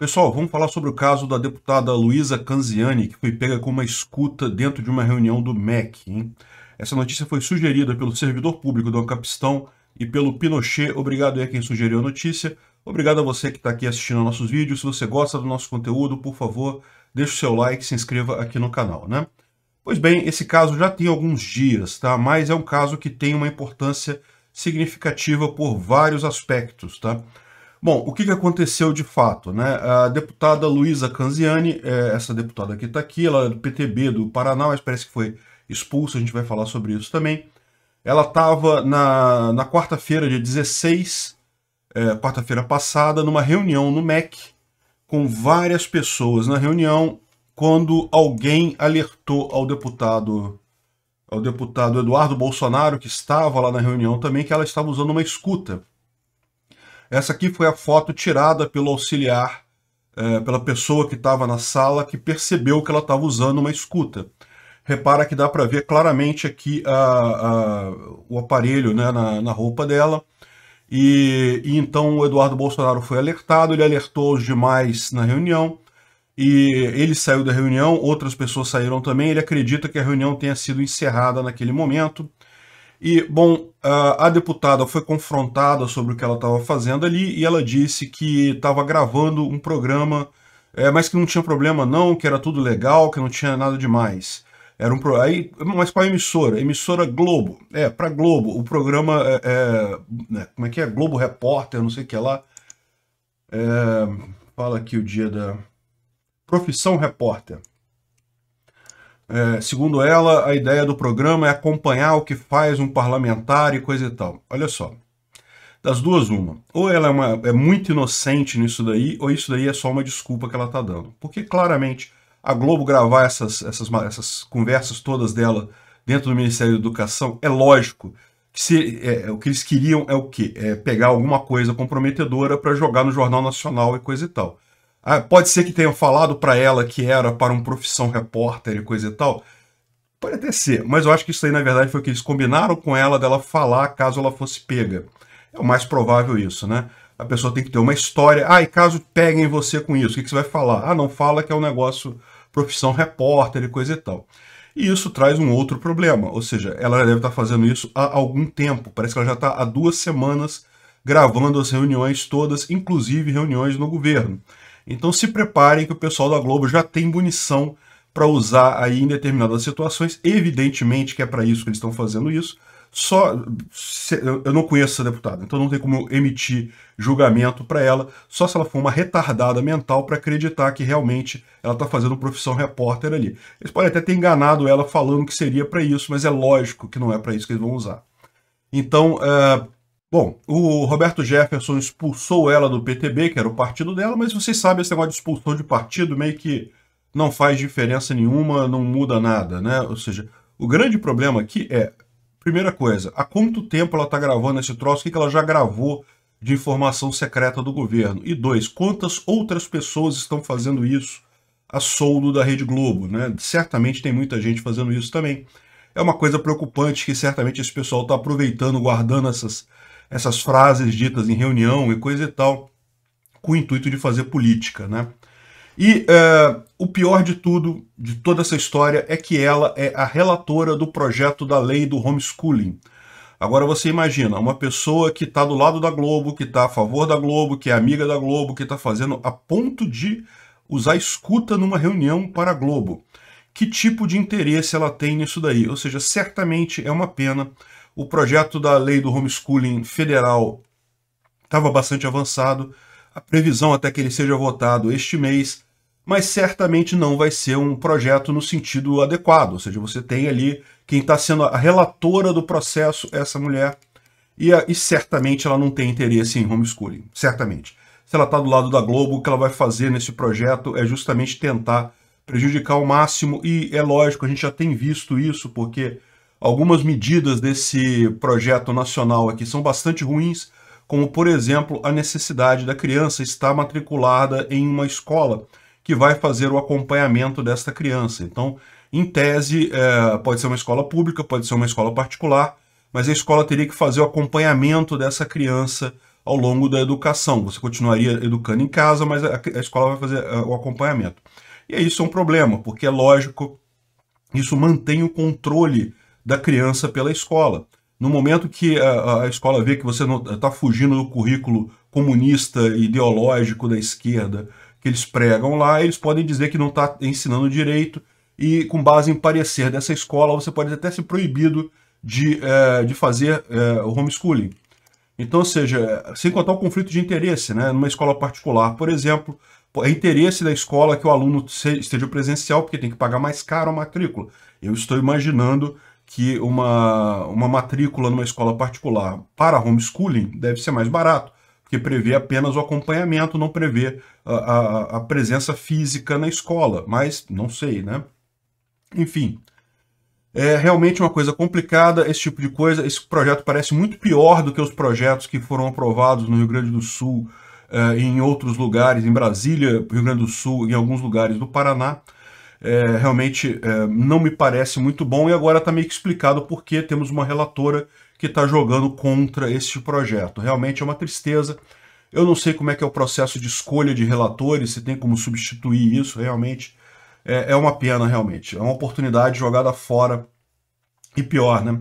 Pessoal, vamos falar sobre o caso da deputada Luísa Canziani, que foi pega com uma escuta dentro de uma reunião do MEC. Hein? Essa notícia foi sugerida pelo servidor público do Ancapistão e pelo Pinochet. Obrigado aí a quem sugeriu a notícia. Obrigado a você que está aqui assistindo nossos vídeos. Se você gosta do nosso conteúdo, por favor, deixe o seu like e se inscreva aqui no canal, né? Pois bem, esse caso já tem alguns dias, tá? Mas é um caso que tem uma importância significativa por vários aspectos, tá? Bom, o que, que aconteceu de fato? Né? A deputada Luísa Canziani, é, essa deputada que está aqui, ela é do PTB do Paraná, mas parece que foi expulsa, a gente vai falar sobre isso também. Ela estava na, na quarta-feira, dia 16, é, quarta-feira passada, numa reunião no MEC com várias pessoas na reunião, quando alguém alertou ao deputado ao deputado Eduardo Bolsonaro, que estava lá na reunião também, que ela estava usando uma escuta. Essa aqui foi a foto tirada pelo auxiliar, é, pela pessoa que estava na sala, que percebeu que ela estava usando uma escuta. Repara que dá para ver claramente aqui a, a, o aparelho né, na, na roupa dela. E, e, então o Eduardo Bolsonaro foi alertado, ele alertou os demais na reunião. E ele saiu da reunião, outras pessoas saíram também. Ele acredita que a reunião tenha sido encerrada naquele momento. E, bom, a deputada foi confrontada sobre o que ela estava fazendo ali e ela disse que estava gravando um programa, é, mas que não tinha problema não, que era tudo legal, que não tinha nada demais. Era um pro... aí, mas para a emissora, emissora Globo. É, para Globo, o programa é, é, né, como é que é? Globo Repórter, não sei o que lá. É, fala aqui o dia da profissão repórter. É, segundo ela, a ideia do programa é acompanhar o que faz um parlamentar e coisa e tal. Olha só. Das duas, uma. Ou ela é, uma, é muito inocente nisso daí, ou isso daí é só uma desculpa que ela tá dando. Porque claramente a Globo gravar essas, essas, essas conversas todas dela dentro do Ministério da Educação, é lógico que se, é, é o que eles queriam é o quê? É pegar alguma coisa comprometedora para jogar no Jornal Nacional e coisa e tal. Ah, pode ser que tenham falado para ela que era para um profissão repórter e coisa e tal. Pode até ser, mas eu acho que isso aí, na verdade, foi o que eles combinaram com ela dela falar caso ela fosse pega. É o mais provável isso, né? A pessoa tem que ter uma história. Ah, e caso peguem você com isso, o que, que você vai falar? Ah, não fala que é um negócio profissão repórter e coisa e tal. E isso traz um outro problema, ou seja, ela deve estar fazendo isso há algum tempo. Parece que ela já está há duas semanas gravando as reuniões todas, inclusive reuniões no governo. Então se preparem que o pessoal da Globo já tem munição para usar aí em determinadas situações. Evidentemente que é para isso que eles estão fazendo isso. Só se, eu não conheço essa deputada, então não tem como emitir julgamento para ela, só se ela for uma retardada mental para acreditar que realmente ela está fazendo profissão repórter ali. Eles podem até ter enganado ela falando que seria para isso, mas é lógico que não é para isso que eles vão usar. Então, uh, Bom, o Roberto Jefferson expulsou ela do PTB, que era o partido dela, mas vocês sabem, esse negócio de expulsão de partido meio que não faz diferença nenhuma, não muda nada, né? Ou seja, o grande problema aqui é, primeira coisa, há quanto tempo ela está gravando esse troço, o que ela já gravou de informação secreta do governo? E dois, quantas outras pessoas estão fazendo isso a soldo da Rede Globo, né? Certamente tem muita gente fazendo isso também. É uma coisa preocupante que certamente esse pessoal está aproveitando, guardando essas essas frases ditas em reunião e coisa e tal, com o intuito de fazer política, né? E é, o pior de tudo, de toda essa história, é que ela é a relatora do projeto da lei do homeschooling. Agora você imagina, uma pessoa que está do lado da Globo, que está a favor da Globo, que é amiga da Globo, que está fazendo a ponto de usar escuta numa reunião para a Globo. Que tipo de interesse ela tem nisso daí? Ou seja, certamente é uma pena o projeto da lei do homeschooling federal estava bastante avançado, a previsão até que ele seja votado este mês, mas certamente não vai ser um projeto no sentido adequado, ou seja, você tem ali quem está sendo a relatora do processo, essa mulher, e, e, certamente ela não tem interesse em homeschooling, certamente. Se ela está do lado da Globo, o que ela vai fazer nesse projeto é justamente tentar prejudicar ao máximo, e é lógico, a gente já tem visto isso, porque Algumas medidas desse projeto nacional aqui são bastante ruins, como, por exemplo, a necessidade da criança estar matriculada em uma escola que vai fazer o acompanhamento desta criança. Então, em tese, é, pode ser uma escola pública, pode ser uma escola particular, mas a escola teria que fazer o acompanhamento dessa criança ao longo da educação. Você continuaria educando em casa, mas a, a escola vai fazer é, o acompanhamento. E isso é um problema, porque é lógico, isso mantém o controle da criança pela escola. No momento que a, a escola vê que você está eh, fugindo do currículo comunista ideológico da esquerda que eles pregam lá, eles podem dizer que não está ensinando direito e com base em parecer dessa escola você pode até ser proibido de, é, de fazer é, homeschooling. Então, ou seja, sem contar o conflito de interesse, né? Numa escola particular, por exemplo, é interesse da escola que o aluno esteja presencial, porque tem que pagar mais caro a matrícula. Eu estou imaginando que uma, uma matrícula numa escola particular para homeschooling deve ser mais barato, porque prevê apenas o acompanhamento, não prevê a, a, a presença física na escola, mas não sei, né? Enfim, é realmente uma coisa complicada, esse tipo de coisa. Esse projeto parece muito pior do que os projetos que foram aprovados no Rio Grande do Sul, eh, em outros lugares, em Brasília, Rio Grande do Sul, em alguns lugares do Paraná é, realmente é, não me parece muito bom e agora está meio que explicado porque temos uma relatora que está jogando contra este projeto. Realmente é uma tristeza. Eu não sei como é que é o processo de escolha de relatores, se tem como substituir isso, realmente é, é uma pena, realmente. É uma oportunidade jogada fora e pior, né?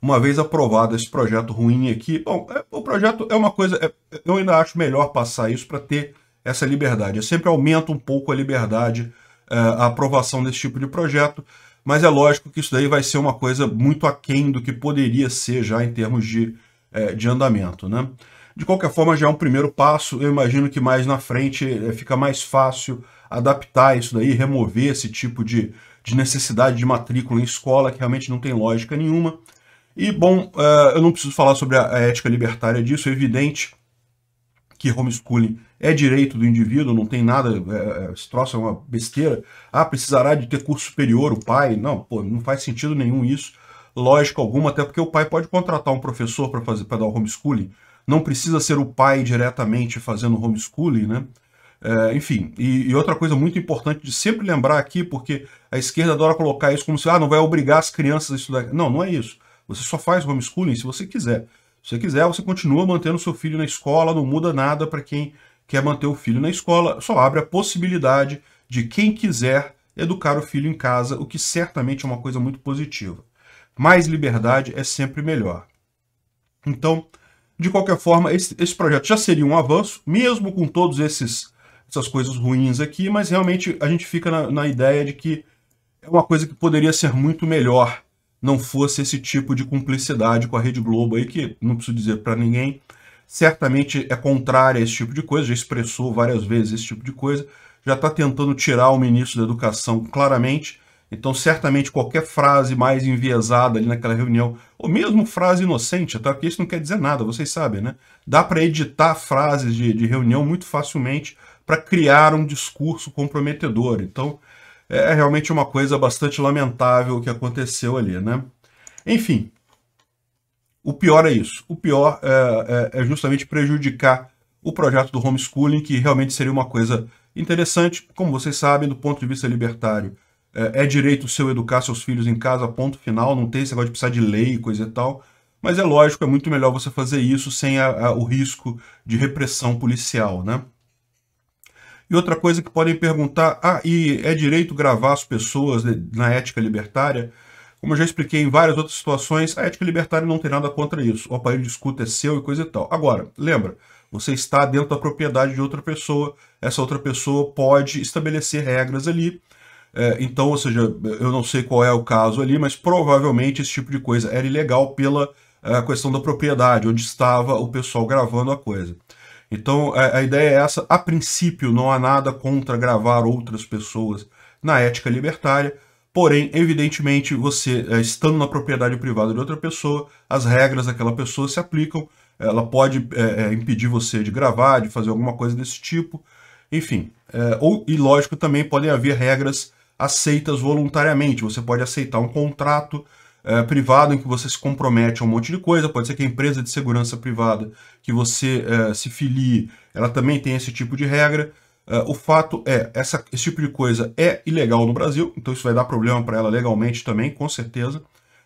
Uma vez aprovado esse projeto ruim aqui, bom, é, o projeto é uma coisa, é, eu ainda acho melhor passar isso para ter essa liberdade. Eu sempre aumento um pouco a liberdade é, a aprovação desse tipo de projeto, mas é lógico que isso daí vai ser uma coisa muito aquém do que poderia ser já em termos de, é, de andamento. Né? De qualquer forma, já é um primeiro passo, eu imagino que mais na frente é, fica mais fácil adaptar isso daí, remover esse tipo de, de necessidade de matrícula em escola, que realmente não tem lógica nenhuma. E, bom, eu não preciso falar sobre a ética libertária disso, é evidente que homeschooling é direito do indivíduo, não tem nada, se é, é, esse troço é uma besteira. Ah, precisará de ter curso superior o pai? Não, pô, não faz sentido nenhum isso, lógica alguma, até porque o pai pode contratar um professor para fazer para dar o homeschooling, não precisa ser o pai diretamente fazendo homeschooling, né? É, enfim, e, e, outra coisa muito importante de sempre lembrar aqui, porque a esquerda adora colocar isso como se, ah, não vai obrigar as crianças a estudar. Não, não é isso. Você só faz homeschooling se você quiser. Se você quiser, você continua mantendo seu filho na escola, não muda nada para quem quer é manter o filho na escola, só abre a possibilidade de quem quiser educar o filho em casa, o que certamente é uma coisa muito positiva. Mais liberdade é sempre melhor. Então, de qualquer forma, esse, esse projeto já seria um avanço, mesmo com todos esses essas coisas ruins aqui, mas realmente a gente fica na, na ideia de que é uma coisa que poderia ser muito melhor não fosse esse tipo de cumplicidade com a Rede Globo aí, que não preciso dizer para ninguém, certamente é contrária a esse tipo de coisa, já expressou várias vezes esse tipo de coisa, já está tentando tirar o ministro da Educação claramente. Então, certamente, qualquer frase mais enviesada ali naquela reunião, ou mesmo frase inocente, até tá? porque isso não quer dizer nada, vocês sabem, né? Dá para editar frases de, de reunião muito facilmente para criar um discurso comprometedor. Então, é, é realmente uma coisa bastante lamentável o que aconteceu ali, né? Enfim, o pior é isso. O pior é, é, é justamente prejudicar o projeto do homeschooling, que realmente seria uma coisa interessante. Como vocês sabem, do ponto de vista libertário, é, é direito seu educar seus filhos em casa, ponto final. Não tem esse negócio de precisar de lei, e coisa e tal. Mas é lógico, é muito melhor você fazer isso sem a, a, o risco de repressão policial, né? E outra coisa que podem perguntar, ah, e é direito gravar as pessoas na ética libertária? Como eu já expliquei em várias outras situações, a ética libertária não tem nada contra isso. O aparelho de escuta é seu e coisa e tal. Agora, lembra, você está dentro da propriedade de outra pessoa, essa outra pessoa pode estabelecer regras ali. É, então, ou seja, eu não sei qual é o caso ali, mas provavelmente esse tipo de coisa era ilegal pela é, questão da propriedade, onde estava o pessoal gravando a coisa. Então, a ideia é essa. A princípio, não há nada contra gravar outras pessoas na ética libertária Porém, evidentemente, você eh, estando na propriedade privada de outra pessoa, as regras daquela pessoa se aplicam. Ela pode é, impedir você de gravar, de fazer alguma coisa desse tipo. Enfim, é, ou, e lógico, também podem haver regras aceitas voluntariamente. Você pode aceitar um contrato é, privado em que você se compromete a um monte de coisa. Pode ser que a empresa de segurança privada que você se filie, ela também tem esse tipo de regra. Uh, o fato é, essa, esse tipo de coisa é ilegal no Brasil, então isso vai dar problema para ela legalmente também, com certeza.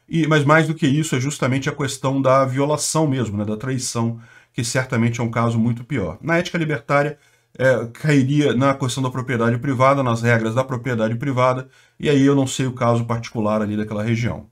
E, mas mais do que isso é justamente a questão da violação mesmo, né, da traição, que certamente é um caso muito pior. Na ética libertária, é, cairia na questão da propriedade privada, nas regras da propriedade privada, e aí eu não sei o caso particular ali daquela região.